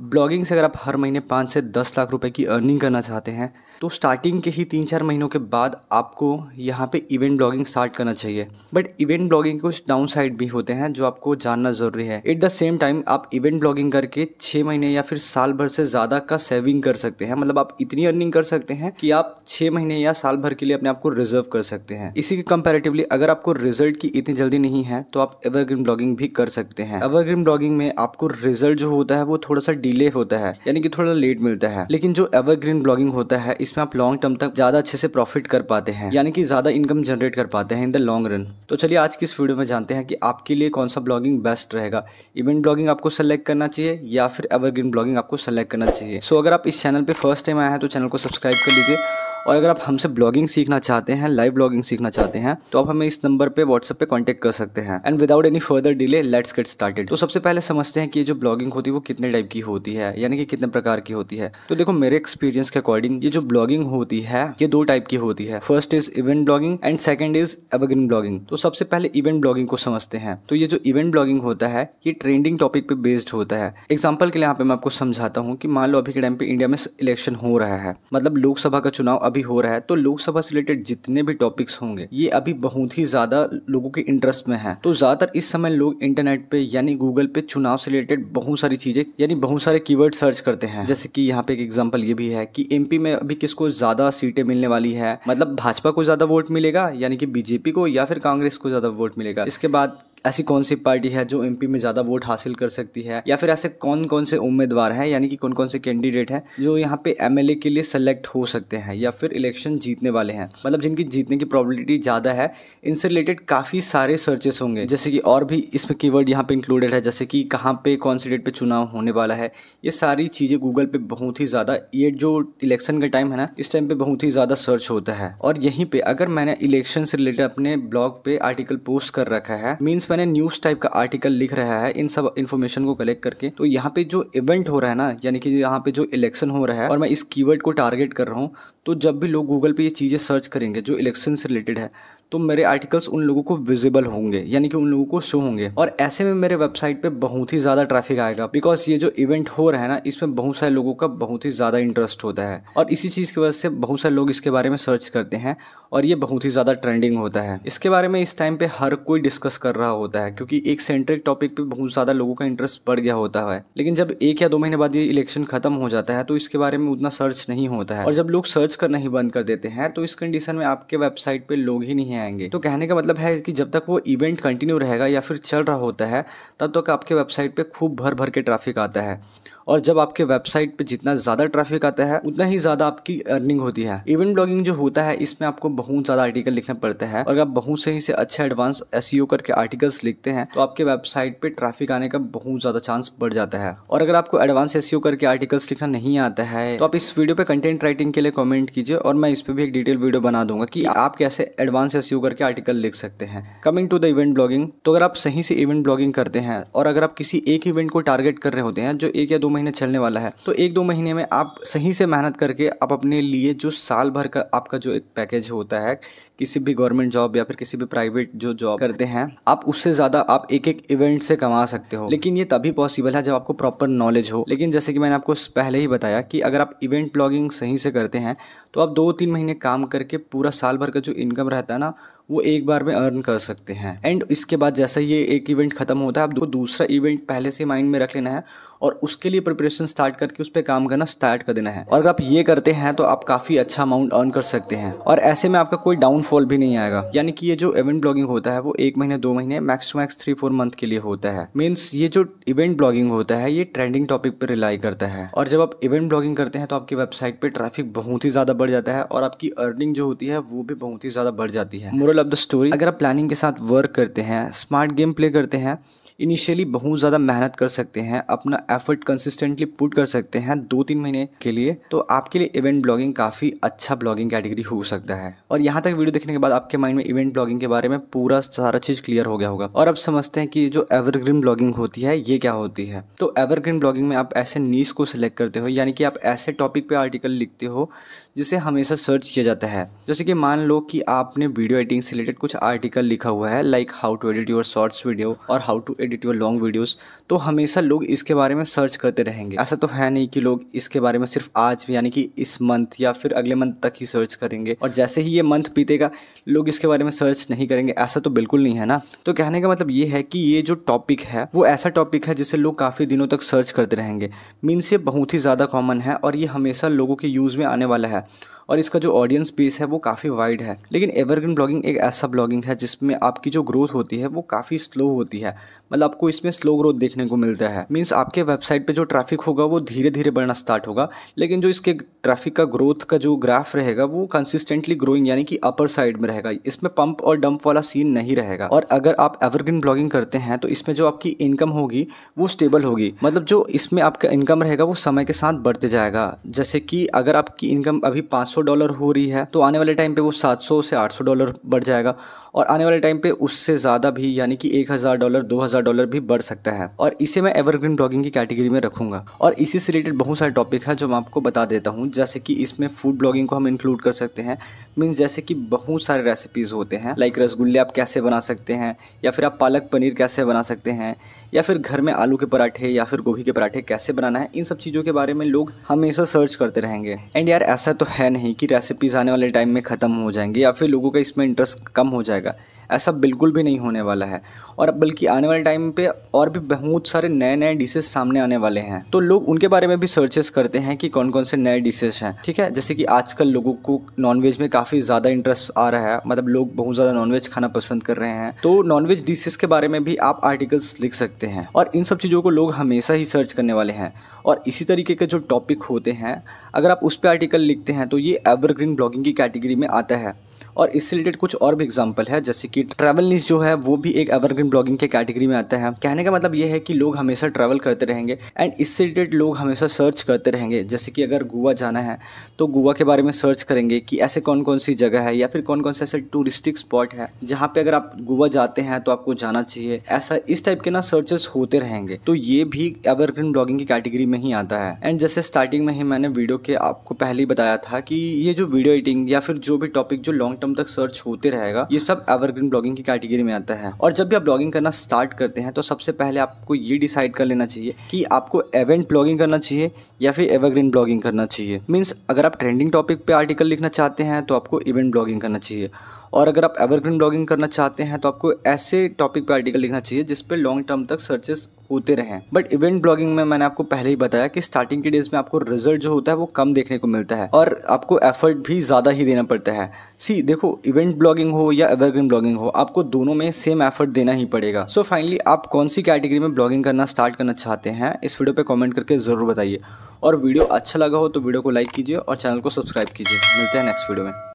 blogging से अगर आप हर महीने पाँच से दस लाख रुपए की अर्निंग करना चाहते हैं तो स्टार्टिंग के ही तीन चार महीनों के बाद आपको यहाँ पे इवेंट ब्लॉगिंग स्टार्ट करना चाहिए बट इवेंट ब्लॉगिंग के कुछ डाउन साइड भी होते हैं जो आपको जानना ज़रूरी है एट द सेम टाइम आप इवेंट ब्लॉगिंग करके छः महीने या फिर साल भर से ज़्यादा का सेविंग कर सकते हैं मतलब आप इतनी अर्निंग कर सकते हैं कि आप छः महीने या साल भर के लिए अपने आप को रिजर्व कर सकते हैं इसी के कंपेरेटिवली अगर आपको रिजल्ट की इतनी जल्दी नहीं है तो आप एवरग्रीन ब्लॉगिंग भी कर सकते हैं एवरग्रीन ब्लॉगिंग में आपको रिजल्ट जो होता है वो थोड़ा सा डिले होता है यानी कि थोड़ा लेट मिलता है लेकिन जो एवरग्रीन ब्लॉगिंग होता है इसमें आप लॉन्ग टर्म तक ज़्यादा अच्छे से प्रॉफिट कर पाते हैं यानी कि ज़्यादा इनकम जनरेट कर पाते हैं इन द लॉन्ग रन तो चलिए आज की इस वीडियो में जानते हैं कि आपके लिए कौन सा ब्लॉगिंग बेस्ट रहेगा इवेंट ब्लॉगिंग आपको सेलेक्ट करना चाहिए या फिर एवरग्रीन ब्लॉगिंग आपको सेलेक्ट करना चाहिए सो अगर आप इस चैनल पर फर्स्ट टाइम आए हैं तो चैनल को सब्सक्राइब कर लीजिए और अगर आप हमसे ब्लॉगिंग सीखना चाहते हैं लाइव ब्लॉगिंग सीखना चाहते हैं तो आप हमें इस नंबर पर व्हाट्सएप पर कॉन्टैक्ट कर सकते हैं and without any further delay let's get started तो सबसे पहले समझते हैं कि ये जो ब्लॉगिंग होती है वो कितने टाइप की होती है यानी कि कितने प्रकार की होती है तो देखो मेरे एक्सपीरियंस के अकॉर्डिंग ये जो ब्लॉगिंग होती है ये दो टाइप की होती है first is event blogging and second is evergreen blogging तो सबसे पहले इवेंट ब्लॉगिंग को समझते हैं तो ये जो इवेंट ब्लॉगिंग होता है ये ट्रेंडिंग टॉपिक पे बेस्ड होता है एग्जाम्पल के लिए यहाँ पे मैं आपको समझाता हूँ कि मान लो अभी के टाइम पे इंडिया में इलेक्शन हो रहा है मतलब लोकसभा का चुनाव अभी हो रहा है तो लोकसभा से रिलेटेड जितने भी टॉपिक्स होंगे ये अभी बहुत ही ज़्यादा लोगों के इंटरेस्ट में है तो ज़्यादातर इस समय लोग इंटरनेट पे यानी गूगल पे चुनाव से रिलेटेड बहुत सारी चीज़ें यानी बहुत सारे कीवर्ड सर्च करते हैं जैसे कि यहाँ पे एक एग्जाम्पल ये भी है कि एमपी में अभी किसको ज़्यादा सीटें मिलने वाली है मतलब भाजपा को ज़्यादा वोट मिलेगा यानी कि बीजेपी को या फिर कांग्रेस को ज़्यादा वोट मिलेगा इसके बाद ऐसी कौन सी पार्टी है जो एमपी में ज़्यादा वोट हासिल कर सकती है या फिर ऐसे कौन कौन से उम्मीदवार हैं यानी कि कौन कौन से कैंडिडेट हैं जो यहाँ पे एमएलए के लिए सेलेक्ट हो सकते हैं या फिर इलेक्शन जीतने वाले हैं मतलब जिनकी जीतने की प्रॉबिलिटी ज़्यादा है इनसे रिलेटेड काफ़ी सारे सर्चेस होंगे जैसे कि और भी इसमें की वर्ड यहाँ पे इंक्लूडेड है जैसे कि कहाँ पे कौन सी डेट पे चुनाव होने वाला है ये सारी चीज़ें गूगल पे बहुत ही ज़्यादा ये जो इलेक्शन का टाइम है ना इस टाइम पे बहुत ही ज़्यादा सर्च होता है और यहीं पे अगर मैंने इलेक्शन से रिलेटेड अपने ब्लॉग पे आर्टिकल पोस्ट कर रखा है मीन्स मैंने न्यूज़ टाइप का आर्टिकल लिख रहा है इन सब इन्फॉर्मेशन को कलेक्ट करके तो यहाँ पे जो इवेंट हो रहा है ना यानी कि यहाँ पे जो इलेक्शन हो रहा है और मैं इस कीवर्ड को टारगेट कर रहा हूँ तो जब भी लोग गूगल पे ये चीज़ें सर्च करेंगे जो इलेक्शन से रिलेटेड है तो मेरे आर्टिकल्स उन लोगों को विजिबल होंगे यानी कि उन लोगों को शो होंगे और ऐसे में मेरे वेबसाइट पे बहुत ही ज़्यादा ट्रैफिक आएगा बिकॉज ये जो इवेंट हो रहा है ना इसमें बहुत सारे लोगों का बहुत ही ज़्यादा इंटरेस्ट होता है और इसी चीज़ की वजह से बहुत सारे लोग इसके बारे में सर्च करते हैं और ये बहुत ही ज़्यादा ट्रेंडिंग होता है इसके बारे में इस टाइम पे हर कोई डिस्कस कर रहा होता है क्योंकि एक सेंट्रिक टॉपिक पे बहुत ज़्यादा लोगों का इंटरेस्ट बढ़ गया होता है लेकिन जब एक या दो महीने बाद ये इलेक्शन खत्म हो जाता है तो इसके बारे में उतना सर्च नहीं होता है और जब लोग सर्च करना ही बंद कर देते हैं तो इस कंडीशन में आपके वेबसाइट पे लोग ही नहीं है आएंगे तो कहने का मतलब है कि जब तक वो इवेंट कंटिन्यू रहेगा या फिर चल रहा होता है तब तक तो आपके वेबसाइट पर खूब भर भर के ट्रैफिक आता है और जब आपके वेबसाइट पे जितना ज़्यादा ट्रैफिक आता है उतना ही ज़्यादा आपकी अर्निंग होती है इवेंट ब्लॉगिंग जो होता है इसमें आपको बहुत ज़्यादा आर्टिकल लिखना पड़ता है और आप बहुत सही से अच्छे एडवांस एस e करके आर्टिकल्स लिखते हैं तो आपके वेबसाइट पे ट्रैफिक आने का बहुत ज़्यादा चांस बढ़ जाता है और अगर आपको एडवांस एस e करके आर्टिकल्स लिखना नहीं आता है तो आप इस वीडियो पे कंटेंट राइटिंग के लिए कॉमेंट कीजिए और मैं इस पर भी एक डिटेल वीडियो बना दूंगा कि आप कैसे एडवांस एस e करके आर्टिकल लिख सकते हैं coming to the event blogging तो अगर आप सही से इवेंट ब्लॉगिंग करते हैं और अगर आप किसी एक इवेंट को टारगेट कर रहे होते हैं जो एक या दो महीने चलने वाला है तो एक दो महीने में आप सही से मेहनत करके आप अपने लिए जो साल भर का आपका जो एक पैकेज होता है किसी भी गवर्नमेंट जॉब या फिर किसी भी प्राइवेट जो जॉब करते हैं आप उससे ज़्यादा आप एक एक इवेंट से कमा सकते हो लेकिन ये तभी पॉसिबल है जब आपको प्रॉपर नॉलेज हो लेकिन जैसे कि मैंने आपको पहले ही बताया कि अगर आप इवेंट ब्लॉगिंग सही से करते हैं तो आप दो तीन महीने काम करके पूरा साल भर का जो इनकम रहता है ना वो एक बार में अर्न कर सकते हैं एंड इसके बाद जैसा ये एक इवेंट ख़त्म होता है दो दूसरा इवेंट पहले से माइंड में रख लेना है और उसके लिए प्रिपरेशन स्टार्ट करके उस पर काम करना स्टार्ट कर देना है और अगर आप ये करते हैं तो आप काफ़ी अच्छा अमाउंट अर्न कर सकते हैं और ऐसे में आपका कोई डाउनफॉल भी नहीं आएगा यानी कि ये जो इवेंट ब्लॉगिंग होता है वो एक महीने दो महीने max to max three four month के लिए होता है मीन्स ये जो इवेंट ब्लॉगिंग होता है ये ट्रेंडिंग टॉपिक पर रिलाई करता है और जब आप इवेंट ब्लॉगिंग करते हैं तो आपकी वेबसाइट पर ट्रैफिक बहुत ही ज़्यादा बढ़ जाता है और आपकी अर्निंग जो होती है वो भी बहुत ही ज़्यादा बढ़ जाती है मोरल ऑफ द स्टोरी अगर आप प्लानिंग के साथ वर्क करते हैं स्मार्ट गेम प्ले करते हैं इनिशियली बहुत ज़्यादा मेहनत कर सकते हैं अपना एफर्ट कंसिस्टेंटली पुट कर सकते हैं दो तीन महीने के लिए तो आपके लिए इवेंट ब्लॉगिंग काफ़ी अच्छा ब्लॉगिंग कैटेगरी हो सकता है और यहाँ तक वीडियो देखने के बाद आपके माइंड में इवेंट ब्लॉगिंग के बारे में पूरा सारा चीज़ क्लियर हो गया होगा और अब समझते हैं कि जो एवरग्रीन ब्लॉगिंग होती है ये क्या होती है तो एवरग्रीन ब्लॉगिंग में आप ऐसे नीस को सिलेक्ट करते हो यानी कि आप ऐसे टॉपिक पे आर्टिकल लिखते हो जिसे हमेशा सर्च किया जाता है जैसे कि मान लो कि आपने वीडियो एडिटिंग से रिलेटेड कुछ आर्टिकल लिखा हुआ है like how to edit your shorts video और how to edit your long videos तो हमेशा लोग इसके बारे में सर्च करते रहेंगे ऐसा तो है नहीं कि लोग इसके बारे में सिर्फ आज यानी कि इस मंथ या फिर अगले मंथ तक ही सर्च करेंगे और जैसे ही ये मंथ बीतेगा लोग इसके बारे में सर्च नहीं करेंगे ऐसा तो बिल्कुल नहीं है ना तो कहने का मतलब ये है कि ये जो टॉपिक है वो ऐसा टॉपिक है जिसे लोग काफ़ी दिनों तक सर्च करते रहेंगे मीन्स ये बहुत ही ज़्यादा कॉमन है और ये हमेशा लोगों के यूज़ में आने वाला है और इसका जो ऑडियंस बेस है वो काफ़ी वाइड है लेकिन एवरग्रीन ब्लॉगिंग एक ऐसा ब्लॉगिंग है जिसमें आपकी जो ग्रोथ होती है वो काफ़ी स्लो होती है मतलब आपको इसमें स्लो ग्रोथ देखने को मिलता है मीन्स आपके वेबसाइट पर जो ट्रैफिक होगा वो धीरे धीरे बढ़ना स्टार्ट होगा लेकिन जो इसके ट्रैफिक का ग्रोथ का जो ग्राफ रहेगा वो कंसिस्टेंटली ग्रोइंग यानी कि अपर साइड में रहेगा इसमें पंप और डंप वाला सीन नहीं रहेगा और अगर आप एवरग्रीन ब्लॉगिंग करते हैं तो इसमें जो आपकी इनकम होगी वो स्टेबल होगी मतलब जो इसमें आपका इनकम रहेगा वो समय के साथ बढ़ते जाएगा जैसे कि अगर आपकी इनकम अभी पाँच डॉलर हो रही है तो आने वाले टाइम पे वो सात से आठ डॉलर बढ़ जाएगा और आने वाले टाइम पे उससे ज़्यादा भी यानी कि एक डॉलर दो डॉलर भी बढ़ सकता है और इसे मैं एवरग्रीन ब्लॉगिंग की कैटेगरी में रखूंगा और इसी से रिलेटेड बहुत सारे टॉपिक है जो मैं आपको बता देता हूँ जैसे कि इसमें फूड ब्लॉगिंग को हम इंक्लूड कर सकते हैं मीन्स जैसे कि बहुत सारे रेसिपीज़ होते हैं लाइक रसगुल्ले आप कैसे बना सकते हैं या फिर आप पालक पनीर कैसे बना सकते हैं या फिर घर में आलू के पराठे या फिर गोभी के पराठे कैसे बनाना है इन सब चीज़ों के बारे में लोग हमेशा सर्च करते रहेंगे एंड यार ऐसा तो है नहीं कि रेसिपीज़ आने वाले टाइम में ख़त्म हो जाएंगे या फिर लोगों का इसमें इंटरेस्ट कम हो जाएगा ऐसा बिल्कुल भी नहीं होने वाला है और अब बल्कि आने वाले टाइम पे और भी बहुत सारे नए नए डिशेज सामने आने वाले हैं तो लोग उनके बारे में भी सर्चेस करते हैं कि कौन कौन से नए डिशेज हैं ठीक है जैसे कि आजकल लोगों को नॉनवेज में काफ़ी ज़्यादा इंटरेस्ट आ रहा है मतलब लोग बहुत ज़्यादा नॉनवेज खाना पसंद कर रहे हैं तो नॉनवेज डिशेज के बारे में भी आप आर्टिकल्स लिख सकते हैं और इन सब चीज़ों को लोग हमेशा ही सर्च करने वाले हैं और इसी तरीके के जो टॉपिक होते हैं अगर आप उस पर आर्टिकल लिखते हैं तो ये एवरग्रीन ब्लॉगिंग की कैटेगरी में आता है और इससे रिलेटेड कुछ और भी एग्जाम्पल है जैसे कि ट्रैवल न्यूज़ जो है वो भी एक एवरग्रीन ब्लॉगिंग के कैटेगरी में आता है कहने का मतलब ये है कि लोग हमेशा ट्रैवल करते रहेंगे एंड इससे रिलेटेड लोग हमेशा सर्च करते रहेंगे जैसे कि अगर गोवा जाना है तो गोवा के बारे में सर्च करेंगे कि ऐसे कौन कौन सी जगह है या फिर कौन कौन से ऐसे टूरिस्टिक स्पॉट है जहाँ पे अगर आप गोवा जाते हैं तो आपको जाना चाहिए ऐसा इस टाइप के ना सर्चेस होते रहेंगे तो ये भी एवरग्रीन ब्लॉगिंग की कैटेगरी में ही आता है एंड जैसे स्टार्टिंग में ही मैंने वीडियो के आपको पहले ही बताया था कि ये जो वीडियो एडिटिंग या फिर जो भी टॉपिक जो लॉन्ग बॉटम तक सर्च होते रहेगा ये सब एवरग्रीन ब्लॉगिंग की कैटेगरी में आता है और जब भी आप ब्लॉगिंग करना स्टार्ट करते हैं तो सबसे पहले आपको ये डिसाइड कर लेना चाहिए कि आपको इवेंट ब्लॉगिंग करना चाहिए या फिर एवरग्रीन ब्लॉगिंग करना चाहिए मीन्स अगर आप ट्रेंडिंग टॉपिक पे आर्टिकल लिखना चाहते हैं तो आपको इवेंट ब्लॉगिंग करना चाहिए और अगर आप एवरग्रीन ब्लॉगिंग करना चाहते हैं तो आपको ऐसे टॉपिक पर आर्टिकल लिखना चाहिए जिस पर लॉन्ग टर्म तक सर्चेस होते रहें बट इवेंट ब्लॉगिंग में मैंने आपको पहले ही बताया कि स्टार्टिंग के डेज में आपको रिजल्ट जो होता है वो कम देखने को मिलता है और आपको एफर्ट भी ज़्यादा ही देना पड़ता है सी देखो इवेंट ब्लॉगिंग हो या एवरग्रीन ब्लॉगिंग हो आपको दोनों में सेम एफर्ट देना ही पड़ेगा सो so, फाइनली आप कौन सी कैटेगरी में ब्लॉगिंग करना स्टार्ट करना चाहते हैं इस वीडियो पर कॉमेंट करके ज़रूर बताइए और वीडियो अच्छा लगा हो तो वीडियो को लाइक कीजिए और चैनल को सब्सक्राइब कीजिए मिलते हैं नेक्स्ट वीडियो में